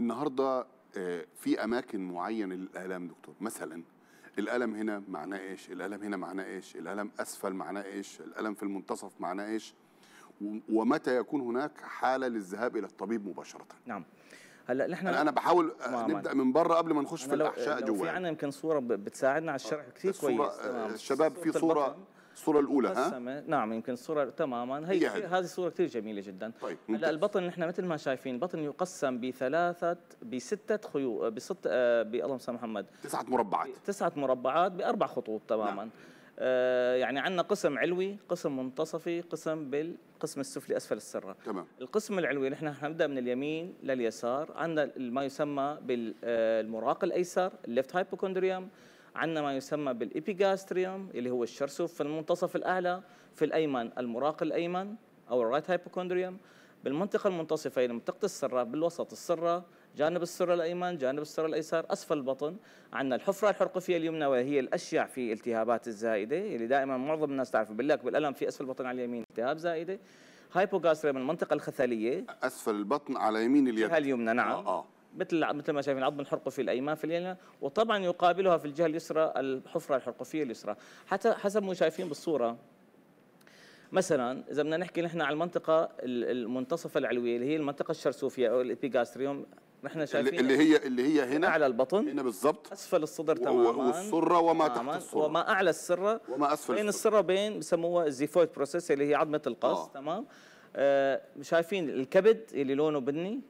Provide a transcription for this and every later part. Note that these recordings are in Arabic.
النهارده آه، في اماكن معينه للالام دكتور مثلا الالم هنا معناه ايش الالم هنا معناه ايش الالم اسفل معناه ايش الالم في المنتصف معناه ايش ومتى يكون هناك حاله للذهاب الى الطبيب مباشره نعم هلا نحن انا بحاول نبدا من بره قبل ما نخش في الاحشاء جوا في عندنا يمكن صوره بتساعدنا على الشرح كثير كويس آه، نعم. الشباب في صوره الصوره الاولى ها نعم يمكن الصوره تماما هي هذه الصوره كثير جميله جدا طيب هلا البطن نحن مثل ما شايفين البطن يقسم بثلاثه بسته خيوط بست آه اللهم صل محمد تسعه مربعات تسعه مربعات باربع خطوط تماما نعم. آه، يعني عندنا قسم علوي قسم منتصفي قسم بالقسم السفلي اسفل السره تمام القسم العلوي نحن نبدأ من اليمين لليسار عندنا ما يسمى بالمراق آه، الايسر الليفت هايبوكوندريوم عندنا ما يسمى بالإبيجاستريوم اللي هو الشرسوف في المنتصف الأعلى في الأيمن المراق الأيمن أو الرايت هايبوكوندريوم بالمنطقة المنتصفة يعني منطقة السرة بالوسط السرة جانب السرة الأيمن جانب السرة الأيسر أسفل البطن عندنا الحفرة الحرقفية اليمنى وهي الأشيع في التهابات الزائدة اللي دائما معظم الناس تعرف بالله بالألم في أسفل البطن على اليمين التهاب زائدة هايبوغاستريا من المنطقة الخثلية أسفل البطن على يمين اليد اليمنى نعم آه. آه. مثل مثل ما شايفين عظم الحرقفي الايمن في اليمين وطبعا يقابلها في الجهه اليسرى الحفره الحرقفيه اليسرى حتى حسب ما شايفين بالصوره مثلا اذا بدنا نحكي نحن على المنطقه المنتصفه العلويه اللي هي المنطقه الشرسوفيه او الابيجاستريوم نحن شايفين اللي هي اللي هي هنا اعلى البطن هنا بالضبط اسفل الصدر تماما والسره وما تحت السره وما اعلى السره وما اسفل بين السره بين بسموها الزيفويد بروسيس اللي هي عظمه القص آه. تمام آه شايفين الكبد اللي لونه بني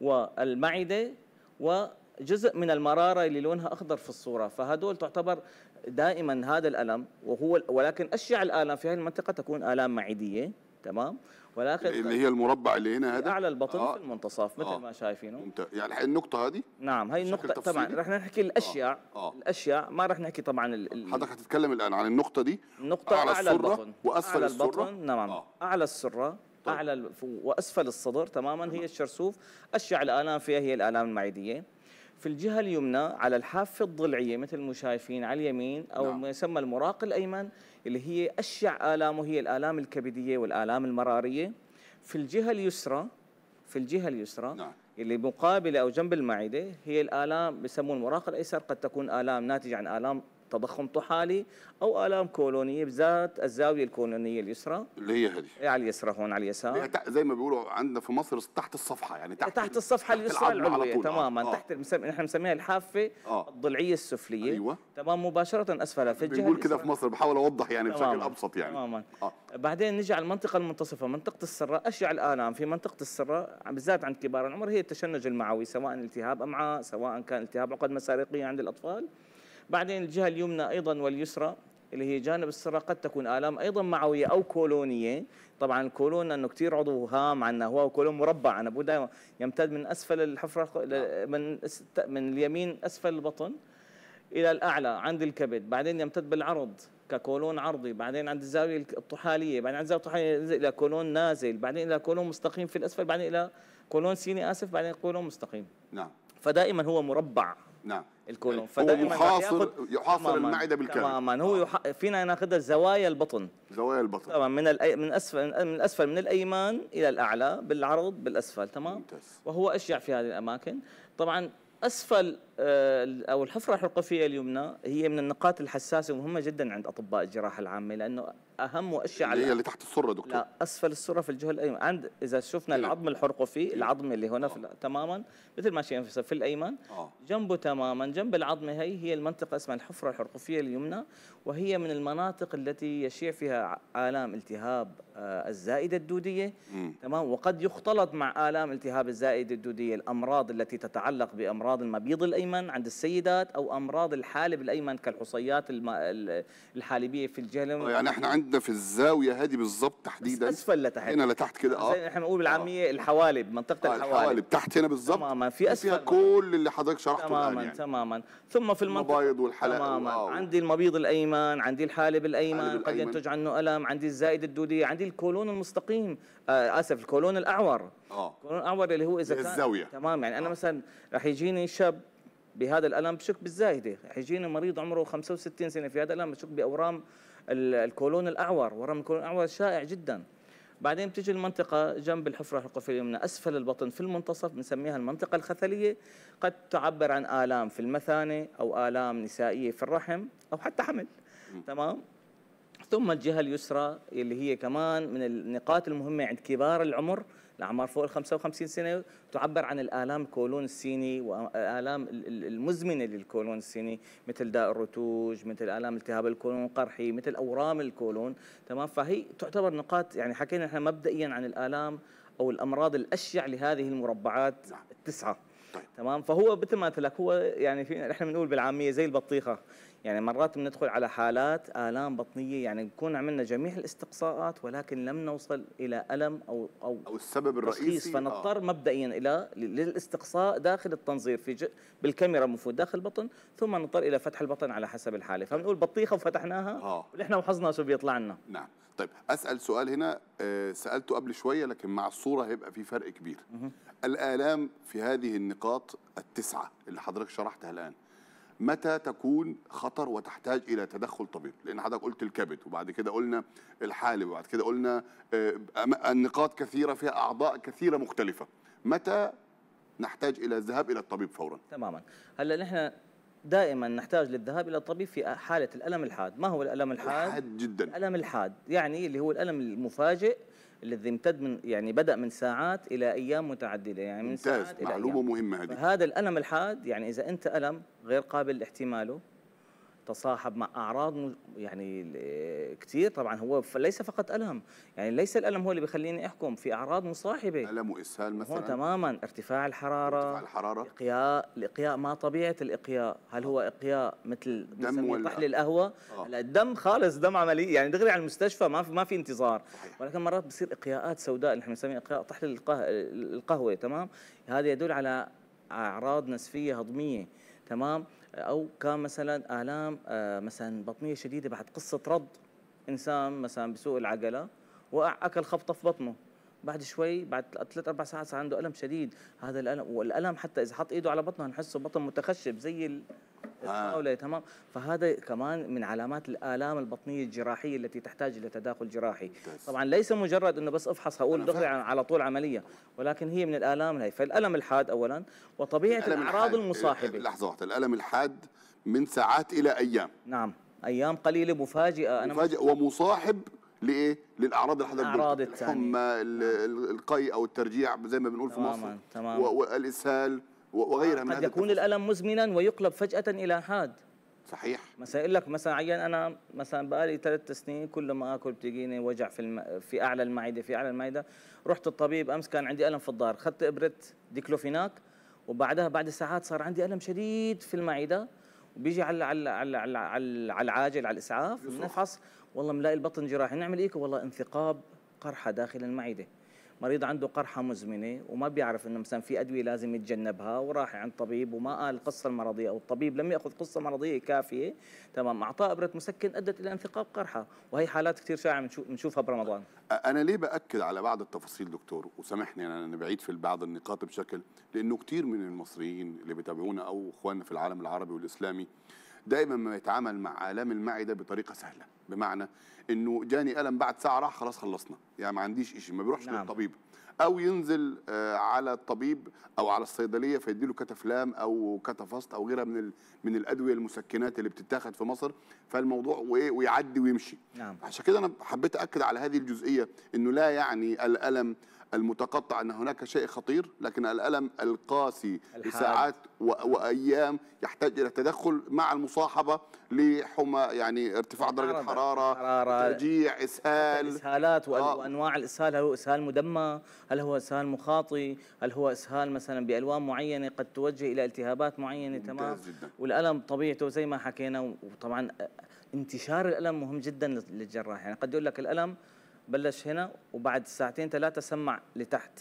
والمعدة وجزء من المرارة اللي لونها أخضر في الصورة فهدول تعتبر دائما هذا الألم وهو ولكن أشيع الآلام في هذه المنطقة تكون آلام معدية تمام ولكن اللي هي المربع اللي هنا هذا اعلى البطن آه. في المنتصف مثل آه. ما شايفينه انت يعني النقطه هذه نعم هي النقطه طبعا رح نحكي الاشياء آه. آه. الاشياء ما رح نحكي طبعا ال... حضرتك هتتكلم الان عن النقطه دي النقطه اعلى, أعلى البطن واسفل أعلى البطن. السره نعم آه. اعلى السره طيب. اعلى واسفل الصدر تماما هي الشرسوف اشع الالام فيها هي الالام المعديه في الجهه اليمنى على الحافه الضلعيه مثل ما شايفين على اليمين او نعم. ما يسمى المراق الايمن اللي هي اشع الامه هي الالام الكبديه والالام المراريه في الجهه اليسرى في الجهه اليسرى نعم. اللي مقابله او جنب المعده هي الالام بسموه المراق الايسر قد تكون الام ناتجه عن الام تضخم طحالي أو آلام كولونية بذات الزاوية الكولونية اليسرى اللي هي هذه إيه، على اليسرى هون على اليسار زي ما بيقولوا عندنا في مصر تحت الصفحة يعني تحت تحت الصفحة تحت اليسرى العلوية آه، تماما آه. تحت المسم... نحن بنسميها الحافة آه. الضلعية السفلية أيوة. تمام مباشرة أسفلها في الجهة بنقول كده في مصر بحاول أوضح يعني تماماً. بشكل أبسط يعني تماما آه. بعدين نجي على المنطقة المنتصفة منطقة السراء أشع الآلام في منطقة السراء بالذات عند كبار العمر هي التشنج المعوي سواء التهاب أمعاء سواء كان التهاب عقد مسارقية عند الأطفال بعدين الجهة اليمنى أيضا واليسرى اللي هي جانب السرة قد تكون آلام أيضا معوية أو كولونية طبعا الكولون أنه كثير عضو هام عندنا هو كولون مربع أنا بقول يمتد من أسفل الحفرة نعم. من من اليمين أسفل البطن إلى الأعلى عند الكبد بعدين يمتد بالعرض ككولون عرضي بعدين عند الزاوية الطحالية بعدين عند الزاوية الطحالية إلى كولون نازل بعدين إلى كولون مستقيم في الأسفل بعدين إلى كولون سيني آسف بعدين كولون مستقيم نعم فدائما هو مربع نعم الكولون أيوة. فدائما يحاصر يحاصر المعده بالكامل تماما هو آه. يح... فينا ناخذها زوايا البطن زوايا البطن تمام من الأي... من اسفل من الاسفل من الايمان الى الاعلى بالعرض بالاسفل تمام ممتاز. وهو اشجع في هذه الاماكن طبعا اسفل آه، او الحفره الحلقفيه اليمنى هي من النقاط الحساسه ومهمه جدا عند اطباء الجراحه العامه لانه اهم واشع اللي هي اللي تحت السره دكتور لا اسفل السره في الجهه الايمن عند اذا شفنا إيه؟ العظم الحرقفي العظم اللي هنا في آه. تماما مثل ما شايفين في الايمن أوه. جنبه تماما جنب العظم هي هي المنطقه اسمها الحفره الحرقفيه اليمنى وهي من المناطق التي يشيع فيها الام التهاب آه الزائده الدوديه مم. تمام وقد يختلط مع الام التهاب الزائده الدوديه الامراض التي تتعلق بامراض المبيض الايمن عند السيدات او امراض الحالب الايمن كالحصيات الحالبيه في الجهه يعني احنا عندنا جدا في الزاويه هذه بالظبط تحديدا اسفل لتحت هنا لتحت كده اه زي احنا بنقول بالعاميه آه. الحوالب منطقه آه الحوالب. الحوالب تحت هنا بالظبط تماما في اسفل فيها كل اللي حضرتك شرحته تماما يعني. تماما ثم في المنطقه المبايض والحلقه تماما آه. عندي المبيض الايمن عندي الحالب الايمن قد ينتج عنه الم عندي الزائد الدوديه عندي الكولون المستقيم آه اسف الكولون الاعور اه الكولون الاعور اللي هو اذا كان الزاويه تمام يعني آه. انا مثلا راح يجيني شاب بهذا الالم بشك بالزايده يجيني مريض عمره 65 سنه في هذا الالم بشك باورام الكولون الاعور ورم الكولون الاعور شائع جدا بعدين بتيجي المنطقة جنب الحفرة الحلقوفية اليمنى أسفل البطن في المنتصف بنسميها المنطقة الخثلية قد تعبر عن آلام في المثانة أو آلام نسائية في الرحم أو حتى حمل تمام ثم الجهة اليسرى اللي هي كمان من النقاط المهمة عند كبار العمر لأعمار فوق ال 55 سنة تعبر عن الآلام الكولون السيني وآلام المزمنة للكولون السيني مثل داء الرتوج مثل آلام التهاب الكولون القرحي مثل أورام الكولون تمام فهي تعتبر نقاط يعني حكينا احنا مبدئيا عن الآلام أو الأمراض الأشيع لهذه المربعات نعم. التسعة طيب. تمام فهو مثل ما قلت لك هو يعني في احنا بنقول بالعاميه زي البطيخه يعني مرات بندخل على حالات آلام بطنية يعني نكون عملنا جميع الاستقصاءات ولكن لم نوصل إلى ألم أو أو, أو السبب الرئيسي آه. فنضطر آه. مبدئيا إلى للاستقصاء داخل التنظير في بالكاميرا المفروض داخل البطن ثم نضطر إلى فتح البطن على حسب الحالة فبنقول بطيخة وفتحناها آه. ونحن وحظنا شو بيطلع لنا نعم طيب أسأل سؤال هنا آه، سألته قبل شوية لكن مع الصورة هيبقى في فرق كبير الآلام في هذه النقاط التسعة اللي حضرتك شرحتها الآن متى تكون خطر وتحتاج الى تدخل طبيب لان حضرتك قلت الكبد وبعد كده قلنا الحالب وبعد كده قلنا آه، النقاط كثيره فيها اعضاء كثيره مختلفه متى نحتاج الى الذهاب الى الطبيب فورا تماما هلا نحن دائما نحتاج للذهاب الى الطبيب في حاله الالم الحاد ما هو الالم الحاد الحاد جدا الالم الحاد يعني اللي هو الالم المفاجئ الذي امتد من يعني بدا من ساعات الى ايام متعدده يعني من ساعات معلومه إلى أيام. مهمه هذه هذا الالم الحاد يعني اذا انت الم غير قابل لاحتماله تصاحب مع اعراض يعني كثير طبعا هو ليس فقط الم يعني ليس الالم هو اللي بيخليني احكم في اعراض مصاحبه الم واسهال مثلا هون تماما ارتفاع الحراره ارتفاع الحراره اقياء الاقياء ما طبيعه الاقياء هل هو اقياء مثل دم طحلي القهوه هلا آه. الدم خالص دم عملي يعني دغري على المستشفى ما في ما في انتظار صحيح. ولكن مرات بصير اقياءات سوداء نحن بنسميها اقياء طحل القهوه تمام هذا يدل على اعراض نسفيه هضميه تمام او كان مثلا الام آه، مثلا بطنيه شديده بعد قصه رض انسان مثلا بسوء العجله وقع اكل خبطه في بطنه بعد شوي بعد ثلاث اربع ساعات صار عنده الم شديد هذا الالم والالم حتى اذا حط ايده على بطنه نحسه بطن متخشب زي آه. او فهذا كمان من علامات الالام البطنيه الجراحيه التي تحتاج الى تداخل جراحي ممتاز. طبعا ليس مجرد انه بس افحص هقول دغري على طول عمليه ولكن هي من الالام هي فالالم الحاد اولا وطبيعه الاعراض إيه، المصاحبه لحظه واحده الالم الحاد من ساعات الى ايام نعم ايام قليله مفاجئه انا مفاجئ ومصاحب لايه؟ للاعراض اللي حضرتك الاعراض الثانيه نعم. القي او الترجيع زي ما بنقول في مصر تمام والاسهال وغيرها من قد يكون الالم مزمنا ويقلب فجاه الى حاد صحيح مثلا يقول لك مثلا عيان انا مثلا بقالي ثلاث سنين كل ما اكل بتجيني وجع في الم... في اعلى المعده في اعلى المعده رحت الطبيب امس كان عندي الم في الظهر اخذت ابره ديكلوفيناك وبعدها بعد ساعات صار عندي الم شديد في المعده وبيجي على على على على, على, على العاجل على الاسعاف نفحص والله ملاقي البطن جراحي نعمل ايكو والله انثقاب قرحه داخل المعده مريض عنده قرحه مزمنه وما بيعرف انه مثلا في ادويه لازم يتجنبها وراح عند طبيب وما قال القصه المرضيه او الطبيب لم ياخذ قصه مرضيه كافيه تمام اعطاه ابره مسكن ادت الى انثقاب قرحه وهي حالات كثير شائعه بنشوفها برمضان انا ليه باكد على بعض التفاصيل دكتور وسامحني انا بعيد في بعض النقاط بشكل لانه كثير من المصريين اللي بيتابعونا او اخواننا في العالم العربي والاسلامي دايما ما يتعامل مع الام المعده بطريقه سهله بمعنى انه جاني الم بعد ساعه راح خلاص خلصنا يعني ما عنديش شيء ما بيروحش نعم. للطبيب او ينزل آه، على الطبيب او على الصيدليه فيديله كتافلام او كتافاست او غيرها من من الادويه المسكنات اللي بتتاخد في مصر فالموضوع وايه ويعدي ويمشي نعم. عشان كده انا حبيت اكد على هذه الجزئيه انه لا يعني الالم المتقطع أن هناك شيء خطير لكن الألم القاسي لساعات وأيام يحتاج إلى تدخل مع المصاحبة لحمى يعني ارتفاع درجة حرارة, حرارة ترجيع إسهال إسهالات آه. وأنواع الإسهال هل هو إسهال مدمى هل هو إسهال مخاطي هل هو إسهال مثلا بألوان معينة قد توجه إلى التهابات معينة تمام جدا. والألم طبيعته زي ما حكينا وطبعا آه، انتشار الألم مهم جدا للجراح يعني قد يقول لك الألم بلش هنا وبعد ساعتين ثلاثه سمع لتحت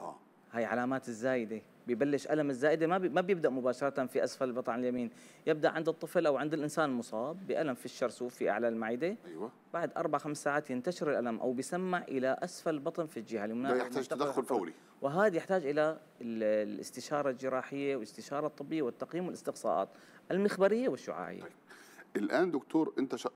اه هاي علامات الزايده ببلش الم الزائده ما بي ما بيبدا مباشره في اسفل البطن اليمين يبدا عند الطفل او عند الانسان المصاب بالم في الشرسوف في اعلى المعده ايوه بعد اربع خمس ساعات ينتشر الالم او بسمع الى اسفل البطن في الجهه اليمنى لا يحتاج تدخل فوري وهذا يحتاج الى الاستشاره الجراحيه والاستشاره الطبيه والتقييم والاستقصاءات المخبريه والشعاعيه طيب. الان دكتور انت شا...